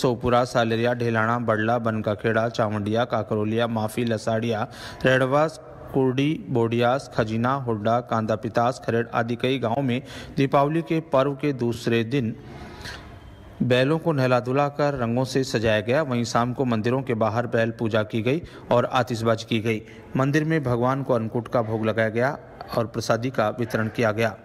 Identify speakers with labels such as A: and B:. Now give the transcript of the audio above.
A: सोपुरा सालरिया ढेलाना बड़ला बनकाखेड़ा चावंडिया काकरोलिया माफी लसाड़िया रेडवास कुर्डी बोडियास खजीना हुड्डा कांदापितास खरेड़ आदि कई गांवों में दीपावली के पर्व के दूसरे दिन बैलों को नहला कर रंगों से सजाया गया वहीं शाम को मंदिरों के बाहर बैल पूजा की गई और आतिशबाजी की गई मंदिर में भगवान को अन्नकूट का भोग लगाया गया और प्रसादी का वितरण किया गया